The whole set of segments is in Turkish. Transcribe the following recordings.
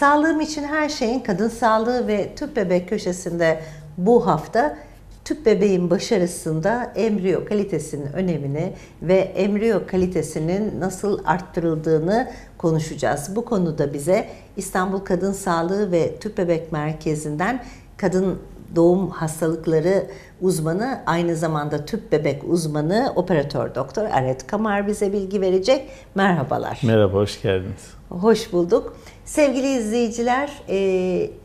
Sağlığım için her şeyin kadın sağlığı ve tüp bebek köşesinde bu hafta tüp bebeğin başarısında embriyo kalitesinin önemini ve embriyo kalitesinin nasıl arttırıldığını konuşacağız. Bu konuda bize İstanbul Kadın Sağlığı ve Tüp Bebek Merkezi'nden kadın doğum hastalıkları uzmanı aynı zamanda tüp bebek uzmanı operatör doktor Aret Kamar bize bilgi verecek. Merhabalar. Merhaba hoş geldiniz. Hoş bulduk. Sevgili izleyiciler, e,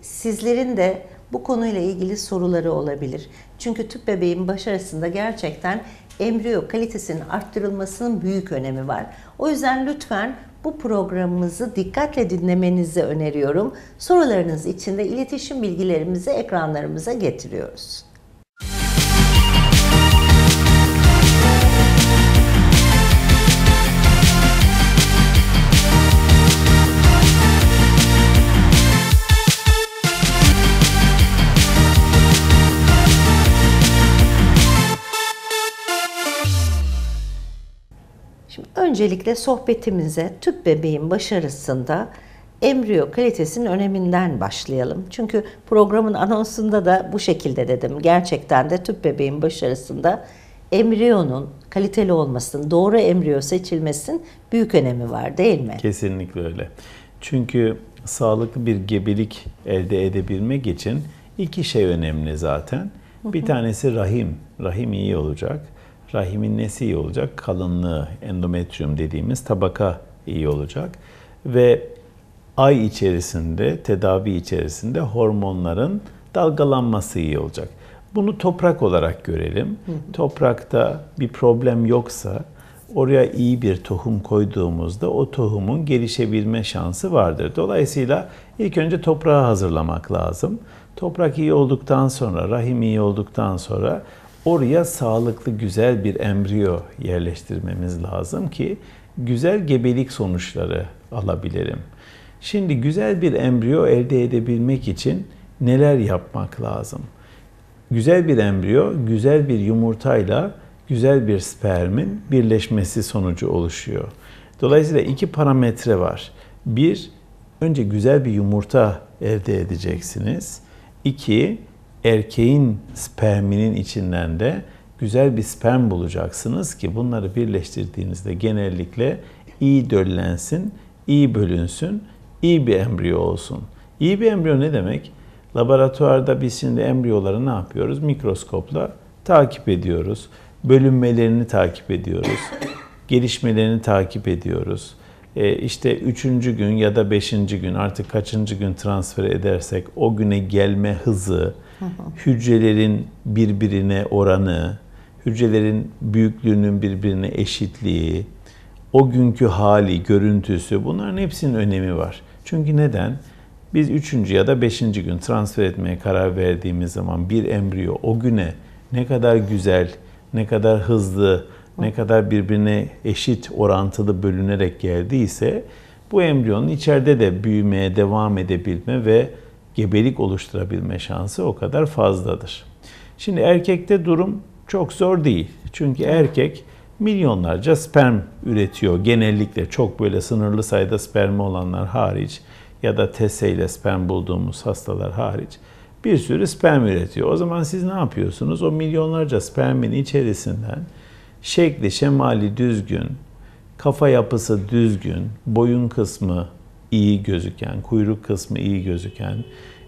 sizlerin de bu konuyla ilgili soruları olabilir. Çünkü tüp bebeğin başarısında gerçekten embriyo kalitesinin arttırılmasının büyük önemi var. O yüzden lütfen bu programımızı dikkatle dinlemenizi öneriyorum. Sorularınız için de iletişim bilgilerimizi ekranlarımıza getiriyoruz. Öncelikle sohbetimize tüp bebeğin başarısında embriyo kalitesinin öneminden başlayalım. Çünkü programın anonsunda da bu şekilde dedim. Gerçekten de tüp bebeğin başarısında embriyonun kaliteli olmasının, doğru embriyo seçilmesinin büyük önemi var değil mi? Kesinlikle öyle. Çünkü sağlıklı bir gebelik elde edebilmek için iki şey önemli zaten. Bir tanesi rahim. Rahim iyi olacak. Rahimin nesi iyi olacak? Kalınlığı, endometrium dediğimiz tabaka iyi olacak. Ve ay içerisinde, tedavi içerisinde hormonların dalgalanması iyi olacak. Bunu toprak olarak görelim. Hı. Toprakta bir problem yoksa oraya iyi bir tohum koyduğumuzda o tohumun gelişebilme şansı vardır. Dolayısıyla ilk önce toprağı hazırlamak lazım. Toprak iyi olduktan sonra, rahim iyi olduktan sonra oraya sağlıklı güzel bir embriyo yerleştirmemiz lazım ki güzel gebelik sonuçları alabilirim. Şimdi güzel bir embriyo elde edebilmek için neler yapmak lazım? Güzel bir embriyo güzel bir yumurtayla güzel bir spermin birleşmesi sonucu oluşuyor. Dolayısıyla iki parametre var. Bir, önce güzel bir yumurta elde edeceksiniz. İki, erkeğin sperminin içinden de güzel bir sperm bulacaksınız ki bunları birleştirdiğinizde genellikle iyi döllensin, iyi bölünsün, iyi bir embriyo olsun. İyi bir embriyo ne demek? Laboratuvarda biz şimdi embriyoları ne yapıyoruz? Mikroskopla takip ediyoruz. Bölünmelerini takip ediyoruz. Gelişmelerini takip ediyoruz. E, işte üçüncü gün ya da beşinci gün artık kaçıncı gün transfer edersek o güne gelme hızı, hücrelerin birbirine oranı, hücrelerin büyüklüğünün birbirine eşitliği, o günkü hali, görüntüsü bunların hepsinin önemi var. Çünkü neden? Biz üçüncü ya da beşinci gün transfer etmeye karar verdiğimiz zaman bir embriyo o güne ne kadar güzel, ne kadar hızlı, ne kadar birbirine eşit orantılı bölünerek geldiyse bu embriyonun içeride de büyümeye devam edebilme ve gebelik oluşturabilme şansı o kadar fazladır. Şimdi erkekte durum çok zor değil. Çünkü erkek milyonlarca sperm üretiyor. Genellikle çok böyle sınırlı sayıda spermi olanlar hariç ya da tese ile sperm bulduğumuz hastalar hariç bir sürü sperm üretiyor. O zaman siz ne yapıyorsunuz? O milyonlarca spermin içerisinden şekli şemali düzgün, kafa yapısı düzgün, boyun kısmı iyi gözüken, kuyruk kısmı iyi gözüken,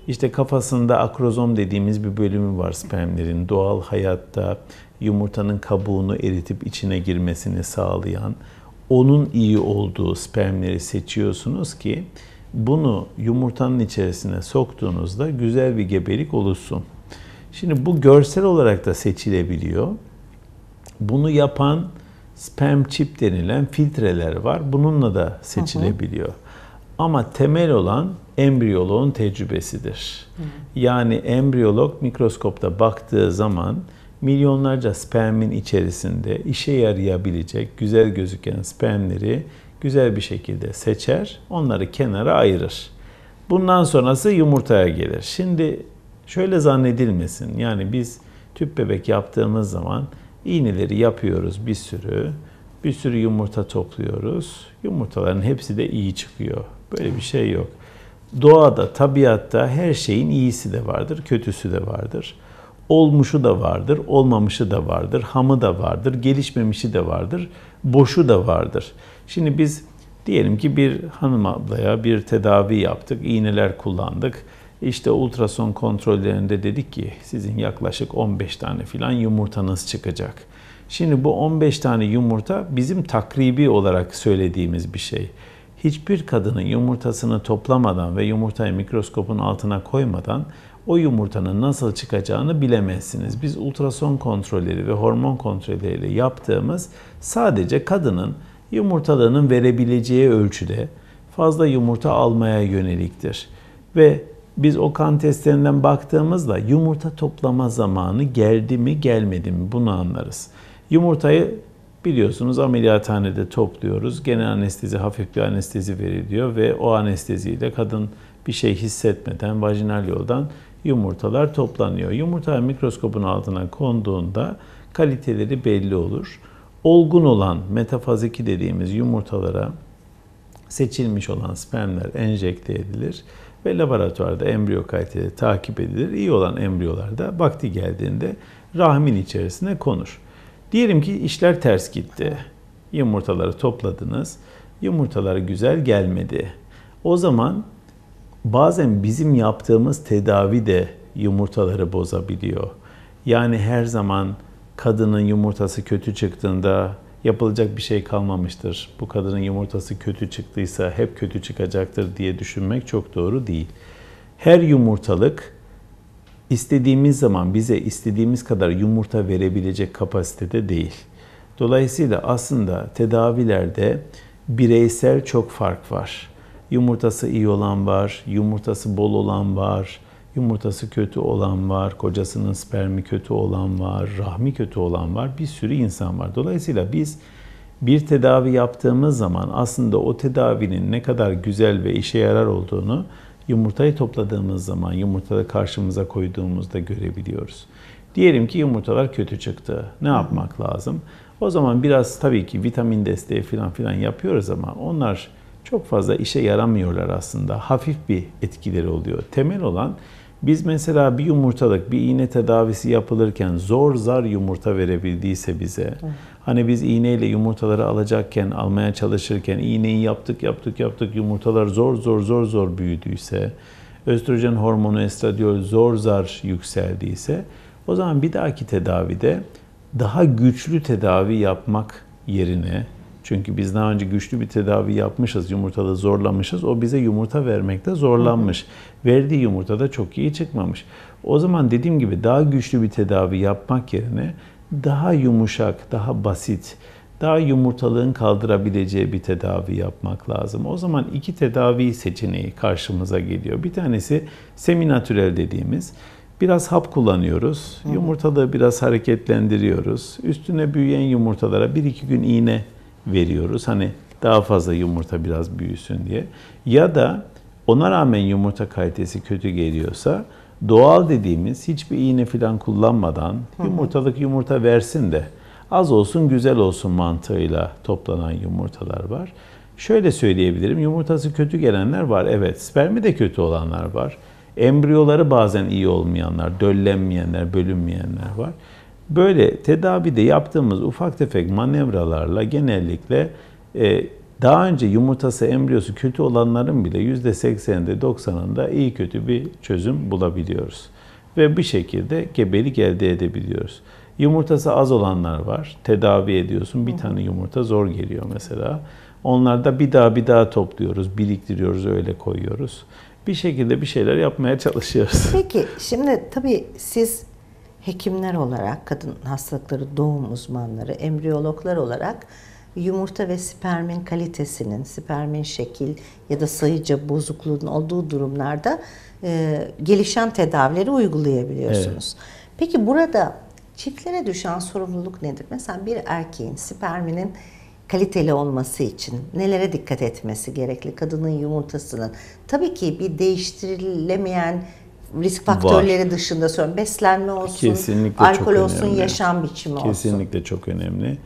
işte kafasında akrozom dediğimiz bir bölümü var spermlerin. Doğal hayatta yumurtanın kabuğunu eritip içine girmesini sağlayan, onun iyi olduğu spermleri seçiyorsunuz ki bunu yumurtanın içerisine soktuğunuzda güzel bir gebelik oluşsun. Şimdi bu görsel olarak da seçilebiliyor. Bunu yapan spam chip denilen filtreler var. Bununla da seçilebiliyor. Hı hı. Ama temel olan embriyoloğun tecrübesidir. Hı. Yani embriyolog mikroskopta baktığı zaman milyonlarca spermin içerisinde işe yarayabilecek güzel gözüken spermleri güzel bir şekilde seçer, onları kenara ayırır. Bundan sonrası yumurtaya gelir. Şimdi şöyle zannedilmesin. Yani biz tüp bebek yaptığımız zaman iğneleri yapıyoruz bir sürü. Bir sürü yumurta topluyoruz. Yumurtaların hepsi de iyi çıkıyor. Böyle bir şey yok. Doğada, tabiatta her şeyin iyisi de vardır, kötüsü de vardır. Olmuşu da vardır, olmamışı da vardır, hamı da vardır, gelişmemişi de vardır, boşu da vardır. Şimdi biz diyelim ki bir hanım ablaya bir tedavi yaptık, iğneler kullandık işte ultrason kontrollerinde dedik ki sizin yaklaşık 15 tane filan yumurtanız çıkacak. Şimdi bu 15 tane yumurta bizim takribi olarak söylediğimiz bir şey. Hiçbir kadının yumurtasını toplamadan ve yumurtayı mikroskopun altına koymadan o yumurtanın nasıl çıkacağını bilemezsiniz. Biz ultrason kontrolleri ve hormon kontrolleriyle yaptığımız sadece kadının yumurtalığının verebileceği ölçüde fazla yumurta almaya yöneliktir. Ve biz o kan testlerinden baktığımızda yumurta toplama zamanı geldi mi gelmedi mi bunu anlarız. Yumurtayı biliyorsunuz ameliyathanede topluyoruz. Genel anestezi, hafif bir anestezi veriliyor ve o anesteziyle kadın bir şey hissetmeden vajinal yoldan yumurtalar toplanıyor. Yumurta mikroskopun altına konduğunda kaliteleri belli olur. Olgun olan metafaziki dediğimiz yumurtalara seçilmiş olan spermler enjekte edilir ve laboratuvarda embriyo kaliteli takip edilir. İyi olan embriyolar da vakti geldiğinde rahmin içerisine konur. Diyelim ki işler ters gitti. Yumurtaları topladınız. Yumurtaları güzel gelmedi. O zaman bazen bizim yaptığımız tedavi de yumurtaları bozabiliyor. Yani her zaman kadının yumurtası kötü çıktığında yapılacak bir şey kalmamıştır. Bu kadının yumurtası kötü çıktıysa hep kötü çıkacaktır diye düşünmek çok doğru değil. Her yumurtalık istediğimiz zaman bize istediğimiz kadar yumurta verebilecek kapasitede değil. Dolayısıyla aslında tedavilerde bireysel çok fark var. Yumurtası iyi olan var, yumurtası bol olan var, Yumurtası kötü olan var, kocasının spermi kötü olan var, rahmi kötü olan var. Bir sürü insan var. Dolayısıyla biz bir tedavi yaptığımız zaman aslında o tedavinin ne kadar güzel ve işe yarar olduğunu yumurtayı topladığımız zaman, yumurtada karşımıza koyduğumuzda görebiliyoruz. Diyelim ki yumurtalar kötü çıktı. Ne yapmak lazım? O zaman biraz tabii ki vitamin desteği falan filan yapıyoruz ama onlar çok fazla işe yaramıyorlar aslında. Hafif bir etkileri oluyor. Temel olan biz mesela bir yumurtalık bir iğne tedavisi yapılırken zor zar yumurta verebildiyse bize hani biz iğneyle yumurtaları alacakken almaya çalışırken iğneyi yaptık yaptık yaptık yumurtalar zor zor zor zor büyüdüyse östrojen hormonu estradiol zor zar yükseldiyse o zaman bir dahaki tedavide daha güçlü tedavi yapmak yerine çünkü biz daha önce güçlü bir tedavi yapmışız, yumurtada zorlamışız. O bize yumurta vermekte zorlanmış. Hı Verdiği yumurta da çok iyi çıkmamış. O zaman dediğim gibi daha güçlü bir tedavi yapmak yerine daha yumuşak, daha basit, daha yumurtalığın kaldırabileceği bir tedavi yapmak lazım. O zaman iki tedavi seçeneği karşımıza geliyor. Bir tanesi seminatürel dediğimiz biraz hap kullanıyoruz. Yumurtalığı biraz hareketlendiriyoruz. Üstüne büyüyen yumurtalara bir iki gün iğne veriyoruz. Hani daha fazla yumurta biraz büyüsün diye. Ya da ona rağmen yumurta kalitesi kötü geliyorsa doğal dediğimiz hiçbir iğne falan kullanmadan yumurtalık yumurta versin de az olsun güzel olsun mantığıyla toplanan yumurtalar var. Şöyle söyleyebilirim yumurtası kötü gelenler var evet spermi de kötü olanlar var. Embriyoları bazen iyi olmayanlar, döllenmeyenler, bölünmeyenler var. Böyle tedavide yaptığımız ufak tefek manevralarla genellikle e, daha önce yumurtası, embriyosu kötü olanların bile %80'inde 90'ında iyi kötü bir çözüm bulabiliyoruz. Ve bu şekilde gebelik elde edebiliyoruz. Yumurtası az olanlar var. Tedavi ediyorsun. Bir tane yumurta zor geliyor mesela. Onlarda bir daha bir daha topluyoruz, biriktiriyoruz, öyle koyuyoruz. Bir şekilde bir şeyler yapmaya çalışıyoruz. Peki şimdi tabii siz hekimler olarak, kadın hastalıkları doğum uzmanları, embriyologlar olarak yumurta ve spermin kalitesinin, spermin şekil ya da sayıca bozukluğun olduğu durumlarda e, gelişen tedavileri uygulayabiliyorsunuz. Evet. Peki burada çiftlere düşen sorumluluk nedir? Mesela bir erkeğin sperminin kaliteli olması için nelere dikkat etmesi gerekli? Kadının yumurtasının tabii ki bir değiştirilemeyen risk faktörleri var. dışında söylüyorum. Beslenme olsun, Kesinlikle alkol olsun, önemli. yaşam biçimi Kesinlikle olsun. Kesinlikle çok önemli.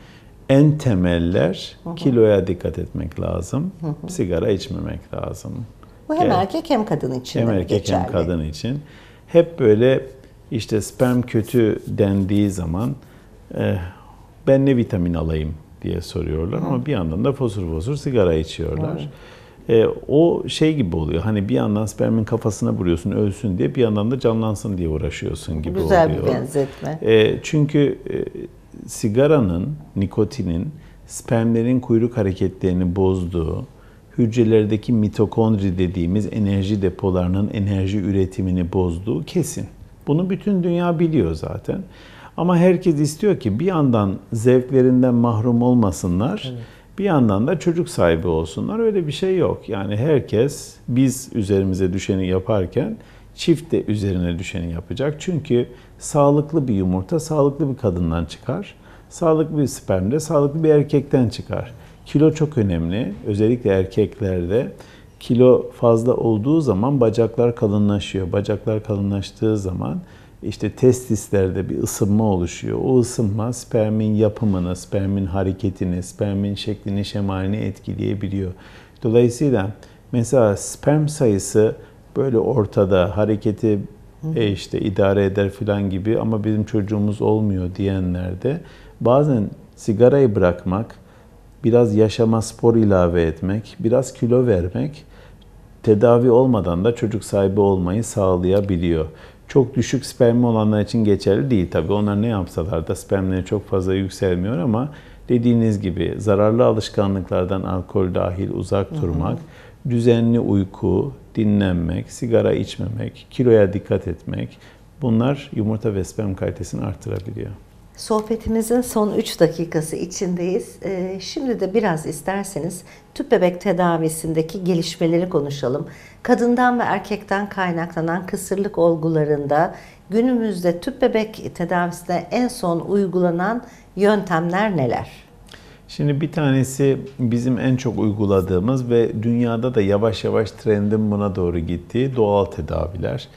En temeller Hı-hı. kiloya dikkat etmek lazım. Hı-hı. Sigara içmemek lazım. Bu hem Gel. erkek hem kadın için Hem erkek geçerli. hem kadın için. Hep böyle işte sperm kötü dendiği zaman e, ben ne vitamin alayım diye soruyorlar Hı. ama bir yandan da fosur fosur sigara içiyorlar. Hı. E, o şey gibi oluyor. Hani bir yandan spermin kafasına vuruyorsun ölsün diye bir yandan da canlansın diye uğraşıyorsun gibi Güzel oluyor. Güzel bir benzetme. E, çünkü e, sigaranın, nikotinin spermlerin kuyruk hareketlerini bozduğu, hücrelerdeki mitokondri dediğimiz enerji depolarının enerji üretimini bozduğu kesin. Bunu bütün dünya biliyor zaten. Ama herkes istiyor ki bir yandan zevklerinden mahrum olmasınlar. Evet bir yandan da çocuk sahibi olsunlar. Öyle bir şey yok. Yani herkes biz üzerimize düşeni yaparken çift de üzerine düşeni yapacak. Çünkü sağlıklı bir yumurta sağlıklı bir kadından çıkar. Sağlıklı bir sperm de sağlıklı bir erkekten çıkar. Kilo çok önemli. Özellikle erkeklerde kilo fazla olduğu zaman bacaklar kalınlaşıyor. Bacaklar kalınlaştığı zaman işte testislerde bir ısınma oluşuyor. O ısınma spermin yapımını, spermin hareketini, spermin şeklini, şemalini etkileyebiliyor. Dolayısıyla mesela sperm sayısı böyle ortada, hareketi e, işte idare eder filan gibi ama bizim çocuğumuz olmuyor diyenlerde bazen sigarayı bırakmak, biraz yaşama spor ilave etmek, biraz kilo vermek tedavi olmadan da çocuk sahibi olmayı sağlayabiliyor çok düşük spermi olanlar için geçerli değil tabii. Onlar ne yapsalar da spermleri çok fazla yükselmiyor ama dediğiniz gibi zararlı alışkanlıklardan alkol dahil uzak durmak, hı hı. düzenli uyku, dinlenmek, sigara içmemek, kiloya dikkat etmek bunlar yumurta ve sperm kalitesini arttırabiliyor. Sohbetimizin son 3 dakikası içindeyiz. Ee, şimdi de biraz isterseniz tüp bebek tedavisindeki gelişmeleri konuşalım. Kadından ve erkekten kaynaklanan kısırlık olgularında günümüzde tüp bebek tedavisinde en son uygulanan yöntemler neler? Şimdi bir tanesi bizim en çok uyguladığımız ve dünyada da yavaş yavaş trendin buna doğru gittiği doğal tedaviler.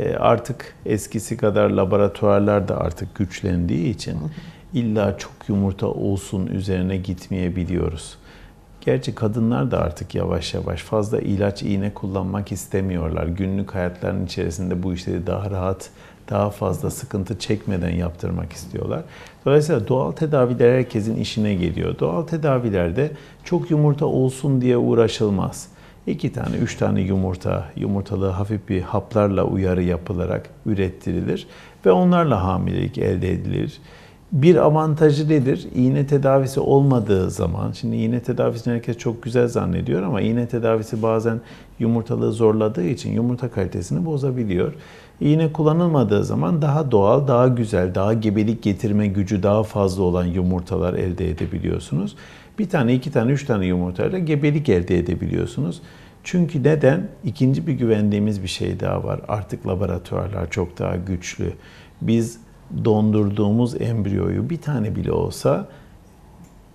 E, artık eskisi kadar laboratuvarlar da artık güçlendiği için illa çok yumurta olsun üzerine gitmeyebiliyoruz. Gerçi kadınlar da artık yavaş yavaş fazla ilaç, iğne kullanmak istemiyorlar. Günlük hayatlarının içerisinde bu işleri daha rahat, daha fazla sıkıntı çekmeden yaptırmak istiyorlar. Dolayısıyla doğal tedaviler herkesin işine geliyor. Doğal tedavilerde çok yumurta olsun diye uğraşılmaz iki tane, üç tane yumurta, yumurtalı hafif bir haplarla uyarı yapılarak ürettirilir ve onlarla hamilelik elde edilir. Bir avantajı nedir? İğne tedavisi olmadığı zaman, şimdi iğne tedavisini herkes çok güzel zannediyor ama iğne tedavisi bazen yumurtalığı zorladığı için yumurta kalitesini bozabiliyor. İğne kullanılmadığı zaman daha doğal, daha güzel, daha gebelik getirme gücü daha fazla olan yumurtalar elde edebiliyorsunuz. Bir tane, iki tane, üç tane yumurtayla gebelik elde edebiliyorsunuz. Çünkü neden? İkinci bir güvendiğimiz bir şey daha var. Artık laboratuvarlar çok daha güçlü. Biz dondurduğumuz embriyoyu bir tane bile olsa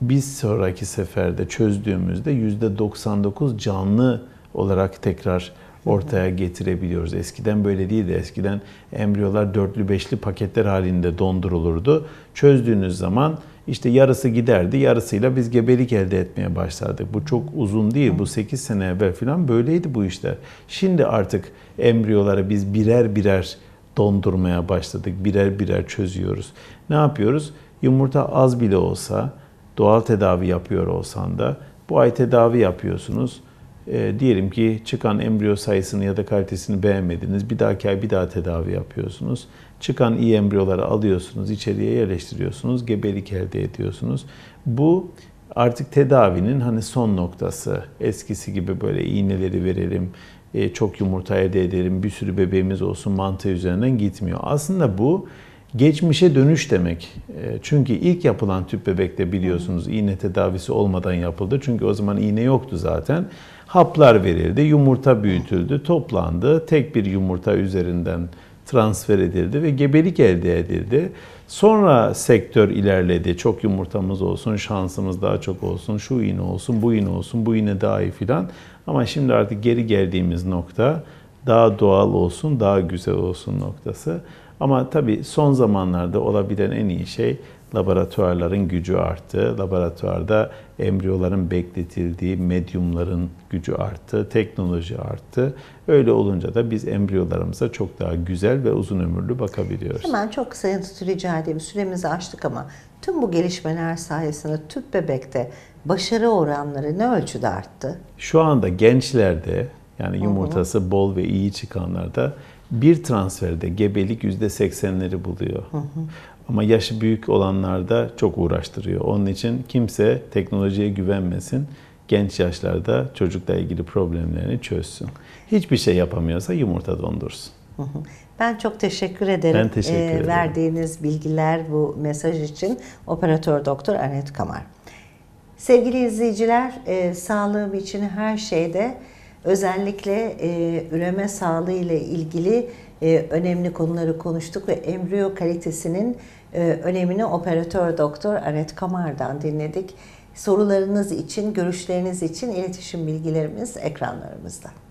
biz sonraki seferde çözdüğümüzde %99 canlı olarak tekrar ortaya getirebiliyoruz. Eskiden böyle değildi. Eskiden embriyolar dörtlü beşli paketler halinde dondurulurdu. Çözdüğünüz zaman işte yarısı giderdi, yarısıyla biz gebelik elde etmeye başladık. Bu çok uzun değil, bu 8 sene evvel falan böyleydi bu işler. Şimdi artık embriyoları biz birer birer dondurmaya başladık, birer birer çözüyoruz. Ne yapıyoruz? Yumurta az bile olsa, doğal tedavi yapıyor olsan da bu ay tedavi yapıyorsunuz e, diyelim ki çıkan embriyo sayısını ya da kalitesini beğenmediniz. Bir dahaki ay bir daha tedavi yapıyorsunuz. Çıkan iyi embriyoları alıyorsunuz, içeriye yerleştiriyorsunuz, gebelik elde ediyorsunuz. Bu artık tedavinin hani son noktası. Eskisi gibi böyle iğneleri verelim, e, çok yumurta elde edelim, bir sürü bebeğimiz olsun mantığı üzerinden gitmiyor. Aslında bu geçmişe dönüş demek. E, çünkü ilk yapılan tüp bebekte biliyorsunuz iğne tedavisi olmadan yapıldı. Çünkü o zaman iğne yoktu zaten haplar verildi, yumurta büyütüldü, toplandı. Tek bir yumurta üzerinden transfer edildi ve gebelik elde edildi. Sonra sektör ilerledi. Çok yumurtamız olsun, şansımız daha çok olsun, şu iğne olsun, bu iğne olsun, bu iğne daha iyi filan. Ama şimdi artık geri geldiğimiz nokta daha doğal olsun, daha güzel olsun noktası. Ama tabii son zamanlarda olabilen en iyi şey laboratuvarların gücü arttı. Laboratuvarda embriyoların bekletildiği medyumların gücü arttı, teknoloji arttı. Öyle olunca da biz embriyolarımıza çok daha güzel ve uzun ömürlü bakabiliyoruz. Hemen çok kısa rica edeyim. Süremizi açtık ama tüm bu gelişmeler sayesinde tüp bebekte başarı oranları ne ölçüde arttı? Şu anda gençlerde yani yumurtası hı hı. bol ve iyi çıkanlarda bir transferde gebelik %80'leri buluyor. Hı hı. Ama yaşı büyük olanlar da çok uğraştırıyor. Onun için kimse teknolojiye güvenmesin. Genç yaşlarda çocukla ilgili problemlerini çözsün. Hiçbir şey yapamıyorsa yumurta dondursun. Ben çok teşekkür ederim. Ben teşekkür e, ederim. E, verdiğiniz bilgiler bu mesaj için operatör doktor Anet Kamar. Sevgili izleyiciler, e, sağlığım için her şeyde özellikle e, üreme sağlığı ile ilgili e, önemli konuları konuştuk ve embriyo kalitesinin e, önemini operatör doktor Aret Kamar'dan dinledik. Sorularınız için, görüşleriniz için iletişim bilgilerimiz ekranlarımızda.